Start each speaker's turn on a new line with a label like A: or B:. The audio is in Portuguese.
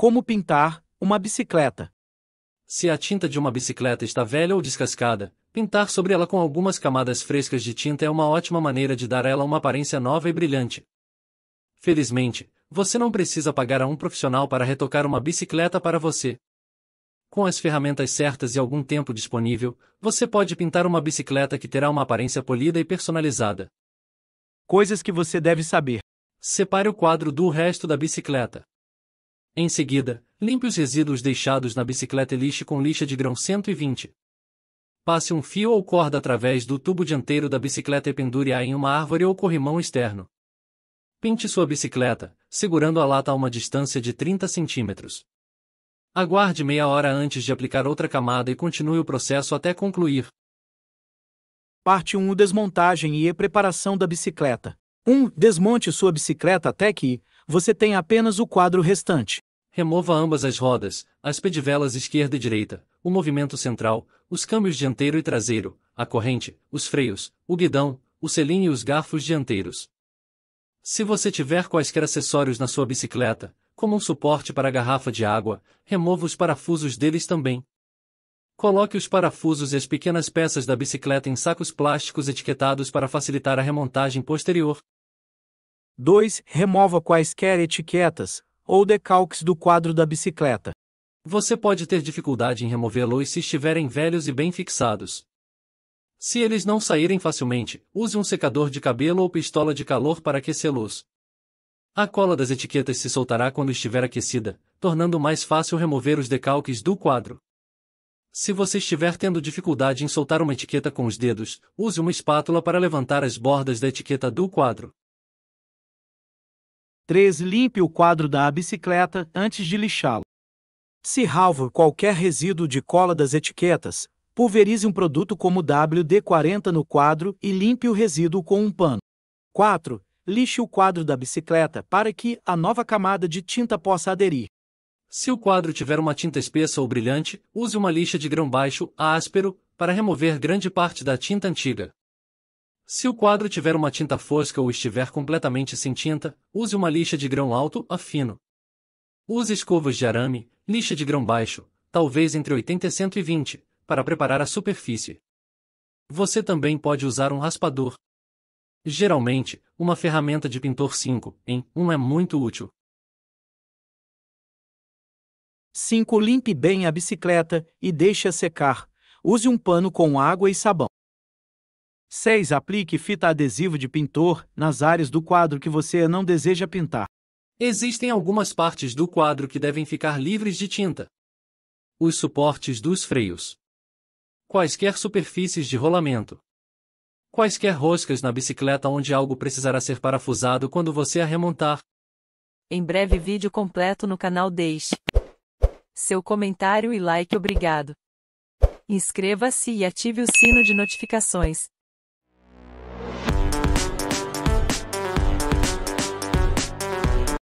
A: Como pintar uma bicicleta? Se a tinta de uma bicicleta está velha ou descascada, pintar sobre ela com algumas camadas frescas de tinta é uma ótima maneira de dar a ela uma aparência nova e brilhante. Felizmente, você não precisa pagar a um profissional para retocar uma bicicleta para você. Com as ferramentas certas e algum tempo disponível, você pode pintar uma bicicleta que terá uma aparência polida e personalizada. Coisas que você deve saber. Separe o quadro do resto da bicicleta. Em seguida, limpe os resíduos deixados na bicicleta e lixe com lixa de grão 120. Passe um fio ou corda através do tubo dianteiro da bicicleta e pendure-a em uma árvore ou corrimão externo. Pinte sua bicicleta, segurando a lata a uma distância de 30 centímetros. Aguarde meia hora antes de aplicar outra camada e continue o processo até
B: concluir. Parte 1 Desmontagem e preparação da bicicleta. 1. Desmonte sua bicicleta até que você tenha apenas o quadro restante.
A: Remova ambas as rodas, as pedivelas esquerda e direita, o movimento central, os câmbios dianteiro e traseiro, a corrente, os freios, o guidão, o selim e os garfos dianteiros. Se você tiver quaisquer acessórios na sua bicicleta, como um suporte para a garrafa de água, remova os parafusos deles também. Coloque os parafusos e as pequenas peças da bicicleta em sacos plásticos etiquetados para facilitar a remontagem posterior.
B: 2. Remova quaisquer etiquetas, ou decalques do quadro da bicicleta. Você pode ter dificuldade em removê-los se estiverem velhos e bem
A: fixados. Se eles não saírem facilmente, use um secador de cabelo ou pistola de calor para aquecê-los. A cola das etiquetas se soltará quando estiver aquecida, tornando mais fácil remover os decalques do quadro. Se você estiver tendo dificuldade em soltar uma etiqueta com os dedos, use uma espátula para levantar as bordas da etiqueta do quadro.
B: 3. Limpe o quadro da bicicleta antes de lixá-lo. Se ralvo qualquer resíduo de cola das etiquetas, pulverize um produto como WD-40 no quadro e limpe o resíduo com um pano. 4. Lixe o quadro da bicicleta para que a nova camada de tinta possa aderir.
A: Se o quadro tiver uma tinta espessa ou brilhante, use uma lixa de grão baixo a áspero para remover grande parte da tinta antiga. Se o quadro tiver uma tinta fosca ou estiver completamente sem tinta, use uma lixa de grão alto a fino. Use escovas de arame, lixa de grão baixo, talvez entre 80 e 120, para preparar a superfície. Você também pode usar um raspador. Geralmente, uma
B: ferramenta de pintor 5 em 1 é muito útil. 5. Limpe bem a bicicleta e deixe-a secar. Use um pano com água e sabão. 6. Aplique fita adesiva de pintor nas áreas do quadro que você não deseja pintar. Existem algumas partes do quadro que devem
A: ficar livres de tinta. Os suportes dos freios. Quaisquer superfícies de rolamento. Quaisquer roscas na bicicleta onde algo precisará ser parafusado quando você a remontar.
B: Em breve vídeo completo no canal deixe seu comentário e like obrigado. Inscreva-se e ative o sino de notificações.